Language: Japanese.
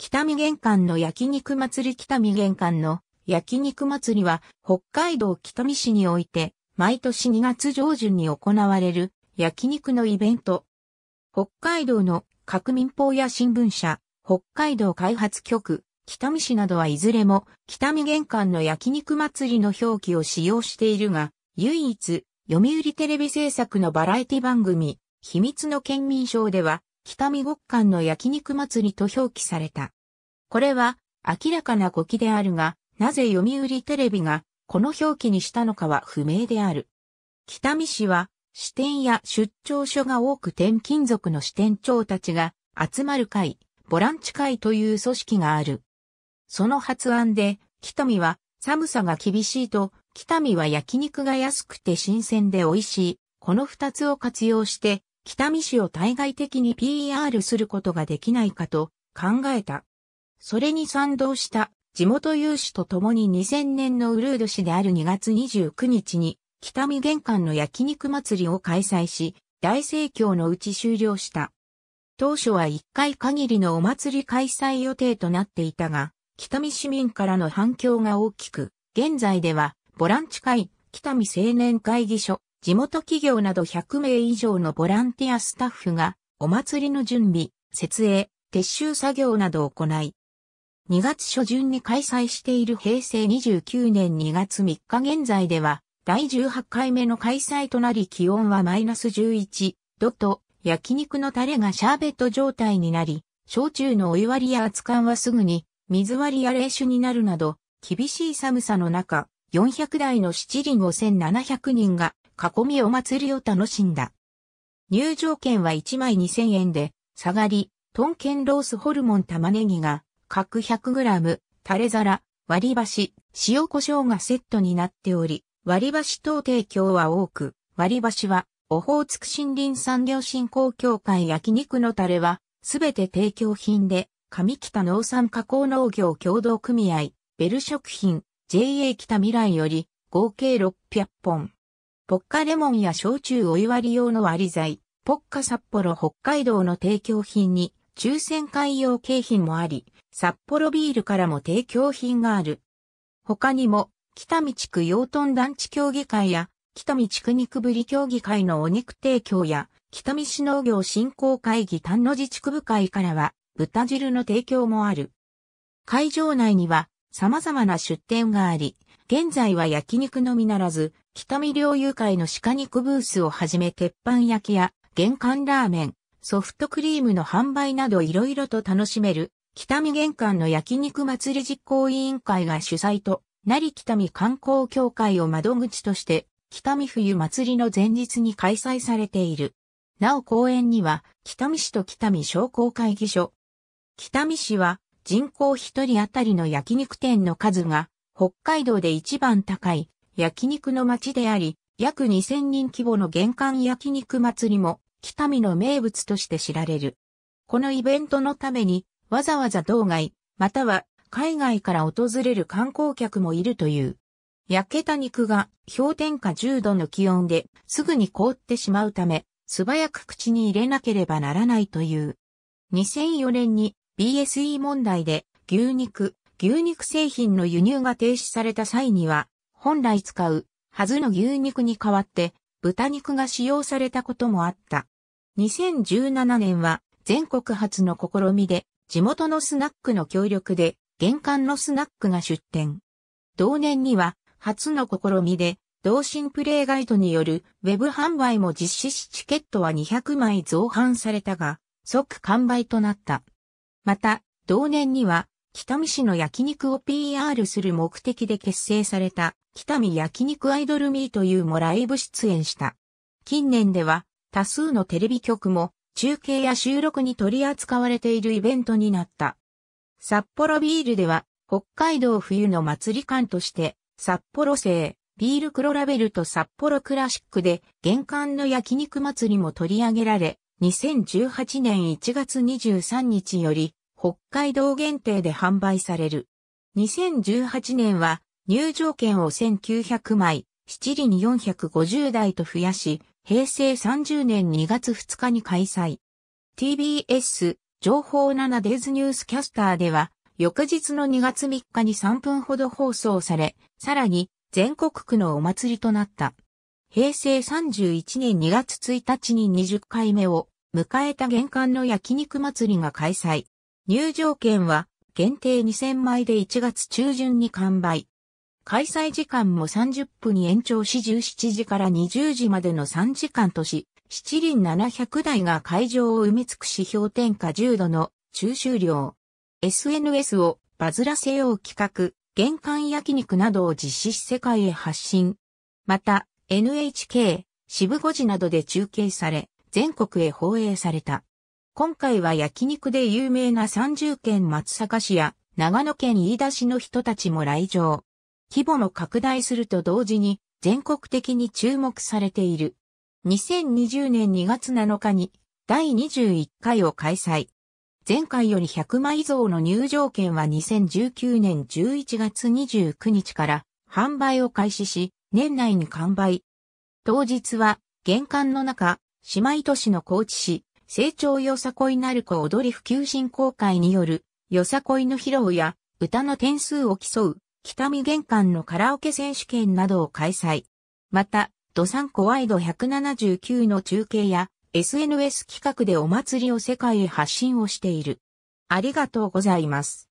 北見玄関の焼肉祭り北見玄関の焼肉祭りは北海道北見市において毎年2月上旬に行われる焼肉のイベント。北海道の各民放や新聞社、北海道開発局、北見市などはいずれも北見玄関の焼肉祭りの表記を使用しているが、唯一読売テレビ制作のバラエティ番組、秘密の県民賞では、北見極寒の焼肉祭りと表記された。これは明らかな誤記であるが、なぜ読売テレビがこの表記にしたのかは不明である。北見市は支店や出張所が多く転勤族の支店長たちが集まる会、ボランチ会という組織がある。その発案で、北見は寒さが厳しいと、北見は焼肉が安くて新鮮で美味しい。この二つを活用して、北見市を対外的に PR することができないかと考えた。それに賛同した地元有志と共に2000年のウルード市である2月29日に北見玄関の焼肉祭りを開催し、大盛況のうち終了した。当初は1回限りのお祭り開催予定となっていたが、北見市民からの反響が大きく、現在ではボランチ会、北見青年会議所、地元企業など100名以上のボランティアスタッフが、お祭りの準備、設営、撤収作業などを行い、2月初旬に開催している平成29年2月3日現在では、第18回目の開催となり気温はマイナス11度と、焼肉のタレがシャーベット状態になり、焼酎のお湯割りや熱燗はすぐに、水割りや冷酒になるなど、厳しい寒さの中、400台の七輪を1700人が囲みお祭りを楽しんだ。入場券は1枚2000円で、下がり、トンケンロースホルモン玉ねぎが各 100g、タレ皿、割り箸、塩胡椒がセットになっており、割り箸等提供は多く、割り箸は、オホーツク森林産業振興協会焼肉のタレは、すべて提供品で、上北農産加工農業協同組合、ベル食品、JA 北未来より、合計600本。ポッカレモンや焼酎お湯割り用の割り剤、ポッカ札幌北海道の提供品に、抽選会用景品もあり、札幌ビールからも提供品がある。他にも、北見地区養豚団地協議会や、北見地区肉ぶり協議会のお肉提供や、北見市農業振興会議丹野自治区部会からは、豚汁の提供もある。会場内には、様々な出店があり、現在は焼肉のみならず、北見猟友会の鹿肉ブースをはじめ鉄板焼きや、玄関ラーメン、ソフトクリームの販売など色々と楽しめる、北見玄関の焼肉祭り実行委員会が主催と、成北見観光協会を窓口として、北見冬祭りの前日に開催されている。なお公園には、北見市と北見商工会議所。北見市は、人口一人当たりの焼肉店の数が、北海道で一番高い焼肉の街であり、約2000人規模の玄関焼肉祭りも北見の名物として知られる。このイベントのために、わざわざ道外、または海外から訪れる観光客もいるという。焼けた肉が氷点下10度の気温ですぐに凍ってしまうため、素早く口に入れなければならないという。2004年に BSE 問題で牛肉、牛肉製品の輸入が停止された際には、本来使うはずの牛肉に代わって豚肉が使用されたこともあった。2017年は全国初の試みで地元のスナックの協力で玄関のスナックが出店。同年には初の試みで同心プレイガイドによるウェブ販売も実施しチケットは200枚増販されたが即完売となった。また同年には北見市の焼肉を PR する目的で結成された北見焼肉アイドルミーというもライブ出演した。近年では多数のテレビ局も中継や収録に取り扱われているイベントになった。札幌ビールでは北海道冬の祭り館として札幌製ビール黒ラベルと札幌クラシックで玄関の焼肉祭りも取り上げられ2018年1月23日より北海道限定で販売される。2018年は入場券を1900枚、七輪450台と増やし、平成30年2月2日に開催。TBS 情報7デイズニュースキャスターでは、翌日の2月3日に3分ほど放送され、さらに全国区のお祭りとなった。平成31年2月1日に20回目を迎えた玄関の焼肉祭りが開催。入場券は限定2000枚で1月中旬に完売。開催時間も30分に延長し17時から20時までの3時間とし、七輪700台が会場を埋め尽くし氷点下10度の中終量。SNS をバズらせよう企画、玄関焼肉などを実施し世界へ発信。また、NHK、渋5時などで中継され、全国へ放映された。今回は焼肉で有名な30県松阪市や長野県飯田市の人たちも来場。規模も拡大すると同時に全国的に注目されている。2020年2月7日に第21回を開催。前回より100枚増の入場券は2019年11月29日から販売を開始し、年内に完売。当日は玄関の中、姉妹都市の高知市、成長よさこいなる子踊り普及振興会によるよさこいの披露や歌の点数を競う北見玄関のカラオケ選手権などを開催。また、ドサンコワイド179の中継や SNS 企画でお祭りを世界へ発信をしている。ありがとうございます。